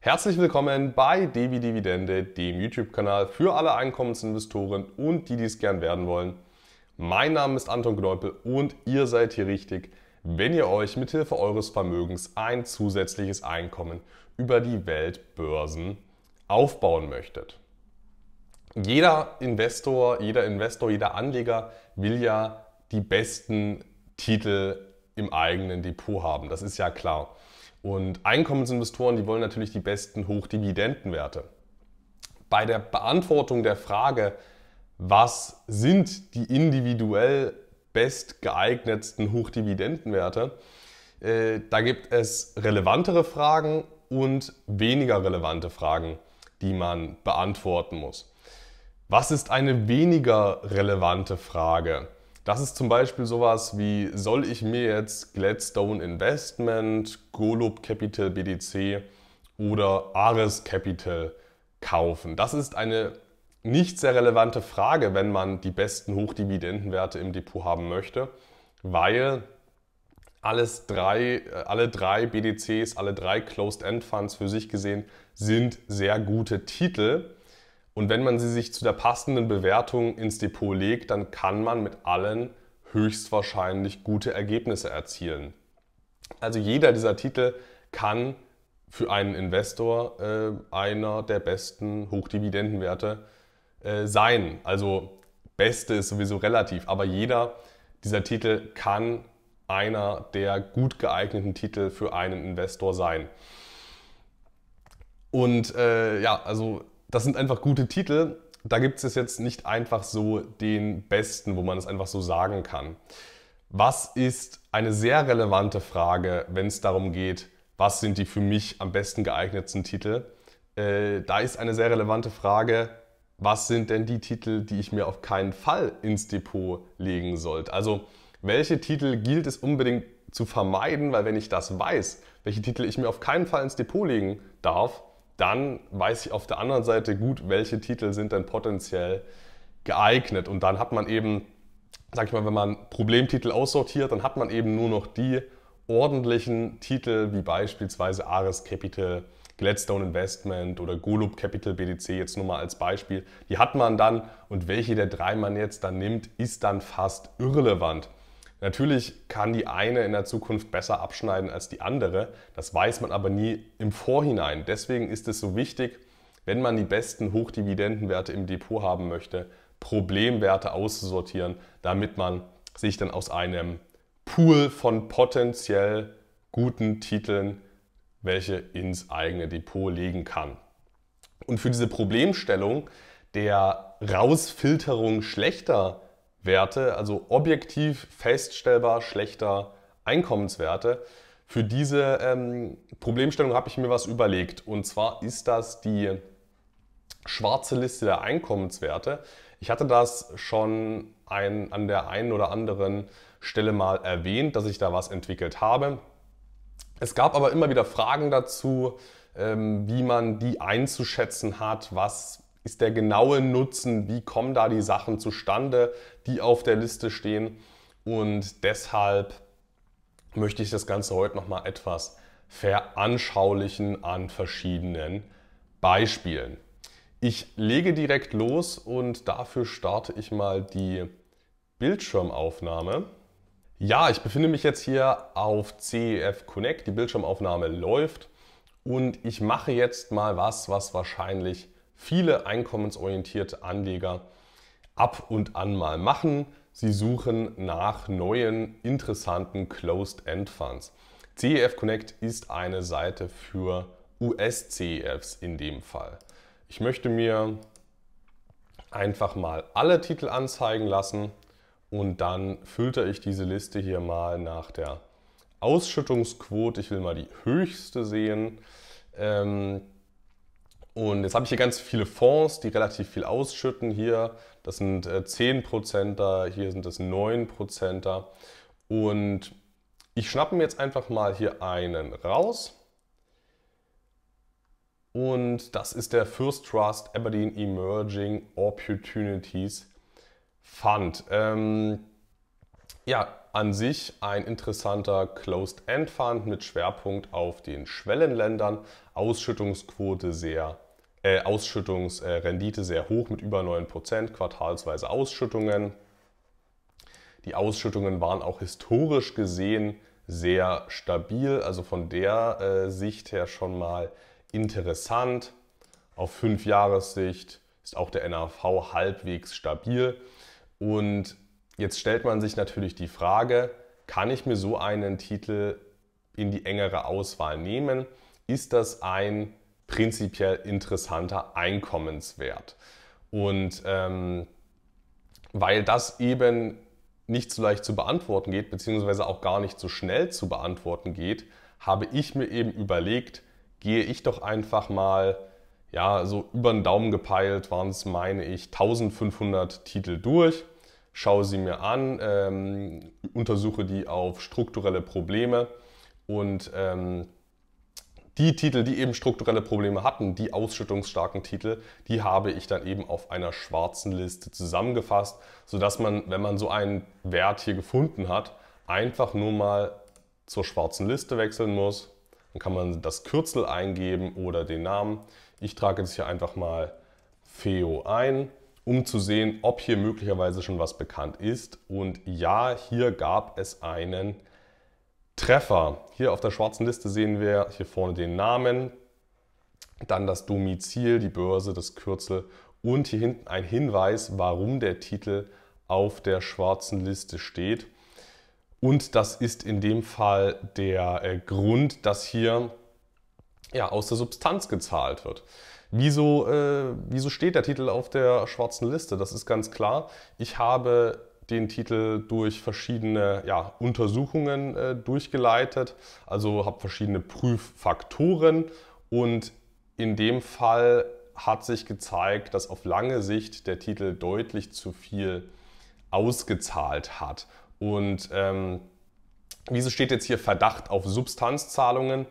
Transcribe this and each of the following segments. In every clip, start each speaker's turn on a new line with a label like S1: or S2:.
S1: Herzlich willkommen bei Devi Dividende, dem YouTube-Kanal für alle Einkommensinvestoren und die, die es gern werden wollen. Mein Name ist Anton Gneupel und ihr seid hier richtig, wenn ihr euch mithilfe eures Vermögens ein zusätzliches Einkommen über die Weltbörsen aufbauen möchtet. Jeder Investor, jeder Investor, jeder Anleger will ja die besten Titel im eigenen Depot haben. Das ist ja klar. Und Einkommensinvestoren, die wollen natürlich die besten Hochdividendenwerte. Bei der Beantwortung der Frage, was sind die individuell best geeignetsten Hochdividendenwerte, äh, da gibt es relevantere Fragen und weniger relevante Fragen, die man beantworten muss. Was ist eine weniger relevante Frage? Das ist zum Beispiel sowas wie, soll ich mir jetzt Gladstone Investment, Golub Capital BDC oder Ares Capital kaufen? Das ist eine nicht sehr relevante Frage, wenn man die besten Hochdividendenwerte im Depot haben möchte, weil alles drei, äh, alle drei BDCs, alle drei Closed-End-Funds für sich gesehen sind sehr gute Titel. Und wenn man sie sich zu der passenden Bewertung ins Depot legt, dann kann man mit allen höchstwahrscheinlich gute Ergebnisse erzielen. Also jeder dieser Titel kann für einen Investor äh, einer der besten Hochdividendenwerte äh, sein. Also beste ist sowieso relativ, aber jeder dieser Titel kann einer der gut geeigneten Titel für einen Investor sein. Und äh, ja, also das sind einfach gute Titel. Da gibt es jetzt nicht einfach so den besten, wo man es einfach so sagen kann. Was ist eine sehr relevante Frage, wenn es darum geht, was sind die für mich am besten geeignetsten Titel? Äh, da ist eine sehr relevante Frage, was sind denn die Titel, die ich mir auf keinen Fall ins Depot legen sollte? Also welche Titel gilt es unbedingt zu vermeiden, weil wenn ich das weiß, welche Titel ich mir auf keinen Fall ins Depot legen darf, dann weiß ich auf der anderen Seite gut, welche Titel sind denn potenziell geeignet. Und dann hat man eben, sag ich mal, wenn man Problemtitel aussortiert, dann hat man eben nur noch die ordentlichen Titel wie beispielsweise Ares Capital, Gladstone Investment oder Golub Capital BDC jetzt nur mal als Beispiel. Die hat man dann und welche der drei man jetzt dann nimmt, ist dann fast irrelevant. Natürlich kann die eine in der Zukunft besser abschneiden als die andere, das weiß man aber nie im Vorhinein. Deswegen ist es so wichtig, wenn man die besten Hochdividendenwerte im Depot haben möchte, Problemwerte auszusortieren, damit man sich dann aus einem Pool von potenziell guten Titeln welche ins eigene Depot legen kann. Und für diese Problemstellung der Rausfilterung schlechter Werte, also objektiv feststellbar schlechter Einkommenswerte. Für diese ähm, Problemstellung habe ich mir was überlegt. Und zwar ist das die schwarze Liste der Einkommenswerte. Ich hatte das schon ein, an der einen oder anderen Stelle mal erwähnt, dass ich da was entwickelt habe. Es gab aber immer wieder Fragen dazu, ähm, wie man die einzuschätzen hat, was ist der genaue Nutzen, wie kommen da die Sachen zustande, die auf der Liste stehen. Und deshalb möchte ich das Ganze heute nochmal etwas veranschaulichen an verschiedenen Beispielen. Ich lege direkt los und dafür starte ich mal die Bildschirmaufnahme. Ja, ich befinde mich jetzt hier auf CEF Connect. Die Bildschirmaufnahme läuft und ich mache jetzt mal was, was wahrscheinlich viele einkommensorientierte Anleger ab und an mal machen. Sie suchen nach neuen, interessanten Closed-End-Funds. CEF Connect ist eine Seite für US-CEFs in dem Fall. Ich möchte mir einfach mal alle Titel anzeigen lassen und dann filter ich diese Liste hier mal nach der Ausschüttungsquote. Ich will mal die höchste sehen. Ähm, und jetzt habe ich hier ganz viele Fonds, die relativ viel ausschütten hier. Das sind äh, 10%er, hier sind das 9%er. Und ich schnappe mir jetzt einfach mal hier einen raus. Und das ist der First Trust Aberdeen Emerging Opportunities Fund. Ähm, ja, an sich ein interessanter Closed-End-Fund mit Schwerpunkt auf den Schwellenländern, Ausschüttungsquote sehr äh, Ausschüttungsrendite sehr hoch mit über 9%, quartalsweise Ausschüttungen. Die Ausschüttungen waren auch historisch gesehen sehr stabil, also von der äh, Sicht her schon mal interessant. Auf 5-Jahressicht ist auch der NAV halbwegs stabil. Und jetzt stellt man sich natürlich die Frage, kann ich mir so einen Titel in die engere Auswahl nehmen? Ist das ein prinzipiell interessanter Einkommenswert. Und ähm, weil das eben nicht so leicht zu beantworten geht, beziehungsweise auch gar nicht so schnell zu beantworten geht, habe ich mir eben überlegt, gehe ich doch einfach mal, ja, so über den Daumen gepeilt waren es, meine ich, 1500 Titel durch, schaue sie mir an, ähm, untersuche die auf strukturelle Probleme und ähm, die Titel, die eben strukturelle Probleme hatten, die ausschüttungsstarken Titel, die habe ich dann eben auf einer schwarzen Liste zusammengefasst, sodass man, wenn man so einen Wert hier gefunden hat, einfach nur mal zur schwarzen Liste wechseln muss. Dann kann man das Kürzel eingeben oder den Namen. Ich trage jetzt hier einfach mal FEO ein, um zu sehen, ob hier möglicherweise schon was bekannt ist. Und ja, hier gab es einen Treffer. Hier auf der schwarzen Liste sehen wir hier vorne den Namen, dann das Domizil, die Börse, das Kürzel und hier hinten ein Hinweis, warum der Titel auf der schwarzen Liste steht. Und das ist in dem Fall der äh, Grund, dass hier ja, aus der Substanz gezahlt wird. Wieso, äh, wieso steht der Titel auf der schwarzen Liste? Das ist ganz klar. Ich habe den Titel durch verschiedene ja, Untersuchungen äh, durchgeleitet, also habe verschiedene Prüffaktoren und in dem Fall hat sich gezeigt, dass auf lange Sicht der Titel deutlich zu viel ausgezahlt hat. Und ähm, wieso steht jetzt hier Verdacht auf Substanzzahlungen?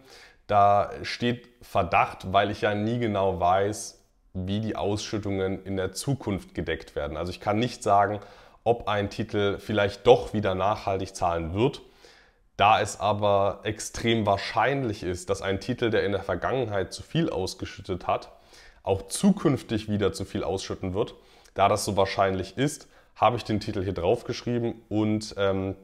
S1: Da steht Verdacht, weil ich ja nie genau weiß, wie die Ausschüttungen in der Zukunft gedeckt werden. Also ich kann nicht sagen, ob ein Titel vielleicht doch wieder nachhaltig zahlen wird. Da es aber extrem wahrscheinlich ist, dass ein Titel, der in der Vergangenheit zu viel ausgeschüttet hat, auch zukünftig wieder zu viel ausschütten wird, da das so wahrscheinlich ist, habe ich den Titel hier drauf geschrieben und ähm,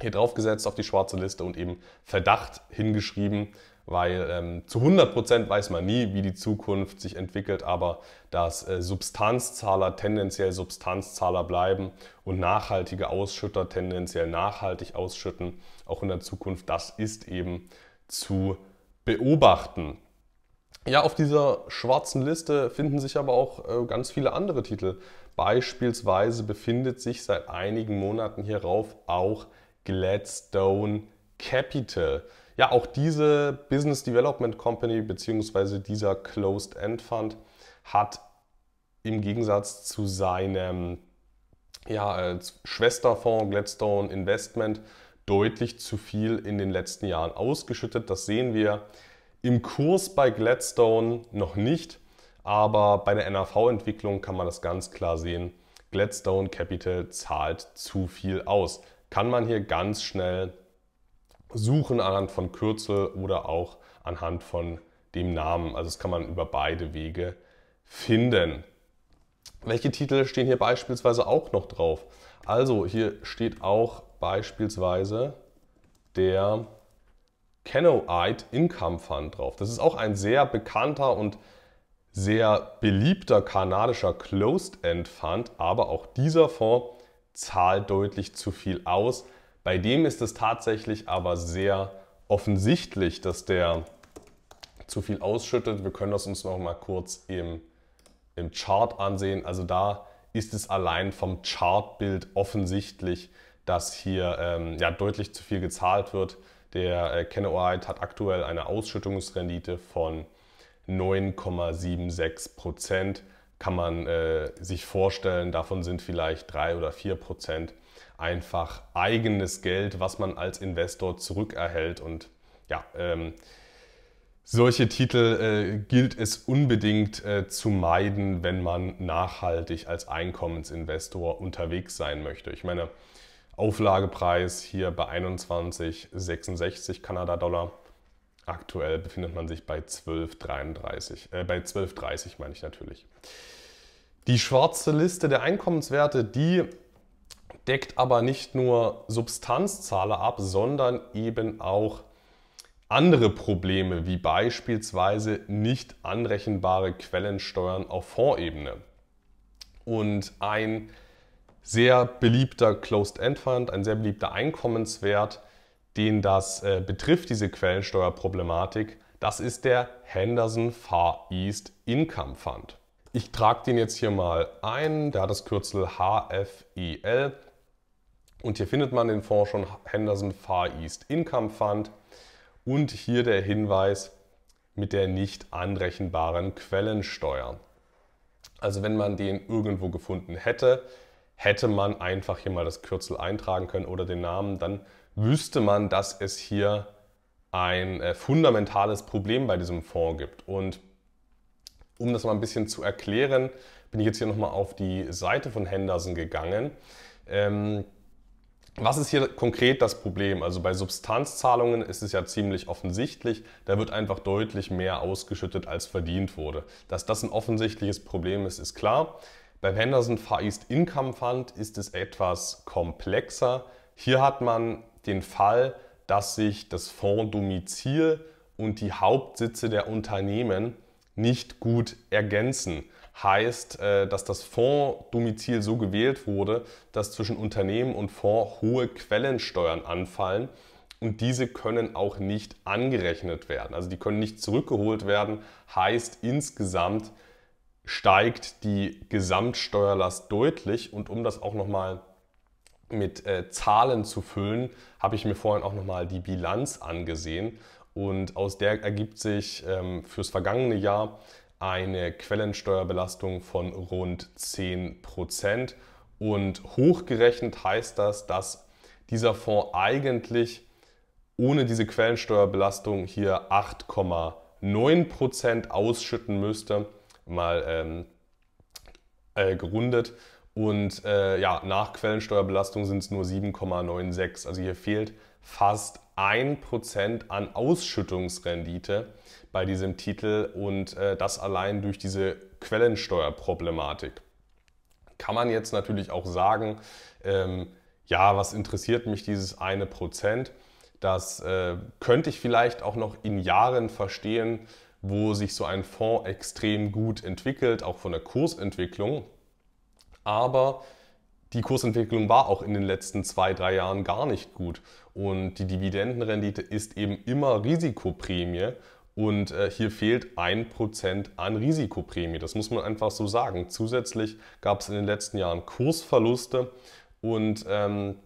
S1: hier gesetzt auf die schwarze Liste und eben Verdacht hingeschrieben weil ähm, zu 100% Prozent weiß man nie, wie die Zukunft sich entwickelt, aber dass äh, Substanzzahler tendenziell Substanzzahler bleiben und nachhaltige Ausschütter tendenziell nachhaltig ausschütten, auch in der Zukunft, das ist eben zu beobachten. Ja, auf dieser schwarzen Liste finden sich aber auch äh, ganz viele andere Titel. Beispielsweise befindet sich seit einigen Monaten hierauf auch Gladstone Capital. Ja, auch diese Business Development Company bzw. dieser Closed End Fund hat im Gegensatz zu seinem ja, als äh, Schwesterfonds Gladstone Investment deutlich zu viel in den letzten Jahren ausgeschüttet. Das sehen wir im Kurs bei Gladstone noch nicht, aber bei der NAV-Entwicklung kann man das ganz klar sehen. Gladstone Capital zahlt zu viel aus. Kann man hier ganz schnell suchen anhand von Kürzel oder auch anhand von dem Namen. Also das kann man über beide Wege finden. Welche Titel stehen hier beispielsweise auch noch drauf? Also hier steht auch beispielsweise der Canoite Income Fund drauf. Das ist auch ein sehr bekannter und sehr beliebter kanadischer Closed-End Fund, aber auch dieser Fonds zahlt deutlich zu viel aus. Bei dem ist es tatsächlich aber sehr offensichtlich, dass der zu viel ausschüttet. Wir können das uns noch mal kurz im, im Chart ansehen. Also da ist es allein vom Chartbild offensichtlich, dass hier ähm, ja, deutlich zu viel gezahlt wird. Der äh, Kennewald hat aktuell eine Ausschüttungsrendite von 9,76 Prozent. Kann man äh, sich vorstellen, davon sind vielleicht 3 oder 4 Prozent einfach eigenes Geld, was man als Investor zurückerhält. Und ja, ähm, solche Titel äh, gilt es unbedingt äh, zu meiden, wenn man nachhaltig als Einkommensinvestor unterwegs sein möchte. Ich meine, Auflagepreis hier bei 21,66 Kanada-Dollar. Aktuell befindet man sich bei 12,33, äh, bei 12,30 meine ich natürlich. Die schwarze Liste der Einkommenswerte, die deckt aber nicht nur Substanzzahler ab, sondern eben auch andere Probleme, wie beispielsweise nicht anrechenbare Quellensteuern auf Fondsebene. Und ein sehr beliebter Closed-End Fund, ein sehr beliebter Einkommenswert, den das äh, betrifft, diese Quellensteuerproblematik, das ist der Henderson Far East Income Fund. Ich trage den jetzt hier mal ein, der hat das Kürzel HFEL und hier findet man den Fonds schon Henderson Far East Income Fund. Und hier der Hinweis mit der nicht anrechenbaren Quellensteuer. Also wenn man den irgendwo gefunden hätte, hätte man einfach hier mal das Kürzel eintragen können oder den Namen, dann wüsste man, dass es hier ein äh, fundamentales Problem bei diesem Fonds gibt. Und um das mal ein bisschen zu erklären, bin ich jetzt hier nochmal auf die Seite von Henderson gegangen. Ähm, was ist hier konkret das Problem? Also bei Substanzzahlungen ist es ja ziemlich offensichtlich, da wird einfach deutlich mehr ausgeschüttet, als verdient wurde. Dass das ein offensichtliches Problem ist, ist klar. Beim Henderson Far East Income Fund ist es etwas komplexer. Hier hat man den Fall, dass sich das Fondsdomizil und die Hauptsitze der Unternehmen nicht gut ergänzen heißt, äh, dass das Fonddomizil so gewählt wurde, dass zwischen Unternehmen und Fonds hohe Quellensteuern anfallen und diese können auch nicht angerechnet werden. Also die können nicht zurückgeholt werden, heißt insgesamt steigt die Gesamtsteuerlast deutlich und um das auch nochmal mit äh, Zahlen zu füllen, habe ich mir vorhin auch nochmal die Bilanz angesehen und aus der ergibt sich ähm, fürs vergangene Jahr, eine Quellensteuerbelastung von rund 10 Prozent. Und hochgerechnet heißt das, dass dieser Fonds eigentlich ohne diese Quellensteuerbelastung hier 8,9 Prozent ausschütten müsste, mal ähm, äh, gerundet. Und äh, ja, nach Quellensteuerbelastung sind es nur 7,96. Also hier fehlt fast 1% an Ausschüttungsrendite bei diesem Titel und äh, das allein durch diese Quellensteuerproblematik. Kann man jetzt natürlich auch sagen, ähm, ja, was interessiert mich dieses 1%? Das äh, könnte ich vielleicht auch noch in Jahren verstehen, wo sich so ein Fonds extrem gut entwickelt, auch von der Kursentwicklung. Aber die Kursentwicklung war auch in den letzten zwei, drei Jahren gar nicht gut. Und die Dividendenrendite ist eben immer Risikoprämie. Und äh, hier fehlt ein Prozent an Risikoprämie. Das muss man einfach so sagen. Zusätzlich gab es in den letzten Jahren Kursverluste und ähm,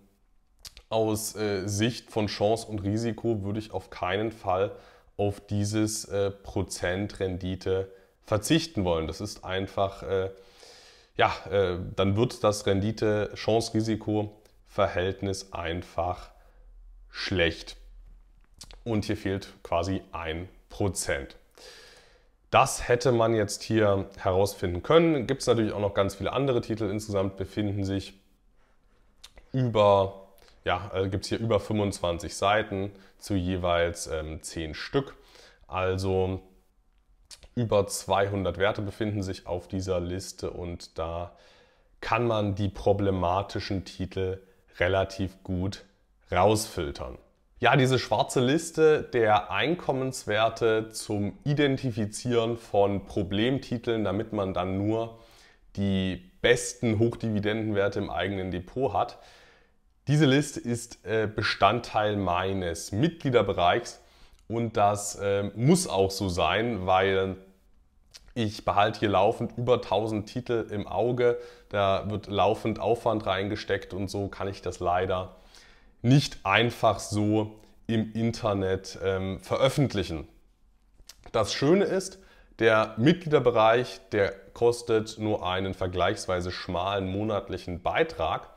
S1: aus äh, Sicht von Chance und Risiko würde ich auf keinen Fall auf dieses äh, Prozent Rendite verzichten wollen. Das ist einfach äh, ja, äh, dann wird das Rendite-Chance-Risiko-Verhältnis einfach schlecht. Und hier fehlt quasi ein Prozent. Das hätte man jetzt hier herausfinden können. Gibt es natürlich auch noch ganz viele andere Titel. Insgesamt befinden sich über, ja, äh, gibt es hier über 25 Seiten zu jeweils ähm, 10 Stück. Also über 200 Werte befinden sich auf dieser Liste und da kann man die problematischen Titel relativ gut rausfiltern. Ja, diese schwarze Liste der Einkommenswerte zum Identifizieren von Problemtiteln, damit man dann nur die besten Hochdividendenwerte im eigenen Depot hat. Diese Liste ist äh, Bestandteil meines Mitgliederbereichs und das äh, muss auch so sein, weil ich behalte hier laufend über 1000 Titel im Auge. Da wird laufend Aufwand reingesteckt und so kann ich das leider nicht einfach so im Internet ähm, veröffentlichen. Das Schöne ist, der Mitgliederbereich, der kostet nur einen vergleichsweise schmalen monatlichen Beitrag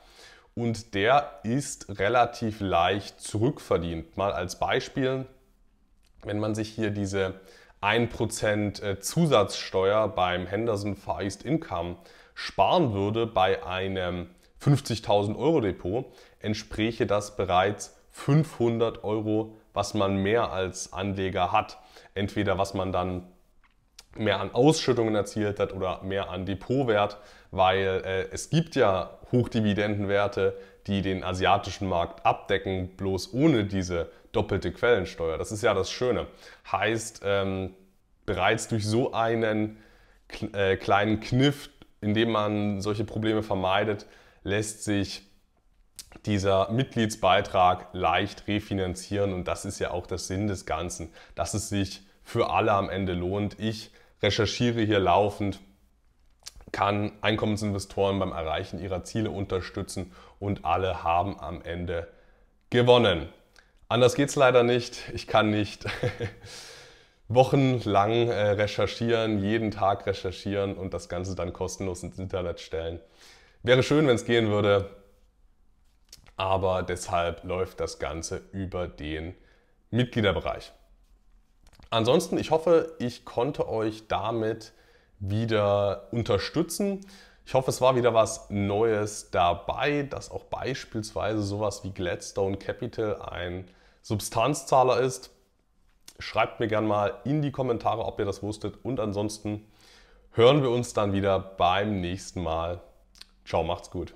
S1: und der ist relativ leicht zurückverdient. Mal als Beispiel, wenn man sich hier diese 1% äh, Zusatzsteuer beim Henderson Far East Income sparen würde bei einem 50.000 Euro Depot, entspräche das bereits 500 Euro, was man mehr als Anleger hat. Entweder was man dann mehr an Ausschüttungen erzielt hat oder mehr an Depotwert, weil äh, es gibt ja Hochdividendenwerte, die den asiatischen Markt abdecken, bloß ohne diese doppelte Quellensteuer. Das ist ja das Schöne. Heißt, ähm, bereits durch so einen äh, kleinen Kniff, indem man solche Probleme vermeidet, lässt sich dieser Mitgliedsbeitrag leicht refinanzieren und das ist ja auch der Sinn des Ganzen, dass es sich für alle am Ende lohnt. Ich recherchiere hier laufend, kann Einkommensinvestoren beim Erreichen ihrer Ziele unterstützen und alle haben am Ende gewonnen. Anders geht es leider nicht. Ich kann nicht wochenlang äh, recherchieren, jeden Tag recherchieren und das Ganze dann kostenlos ins Internet stellen. Wäre schön, wenn es gehen würde, aber deshalb läuft das Ganze über den Mitgliederbereich. Ansonsten, ich hoffe, ich konnte euch damit wieder unterstützen. Ich hoffe, es war wieder was Neues dabei, dass auch beispielsweise sowas wie Gladstone Capital ein Substanzzahler ist. Schreibt mir gerne mal in die Kommentare, ob ihr das wusstet. Und ansonsten hören wir uns dann wieder beim nächsten Mal. Ciao, macht's gut.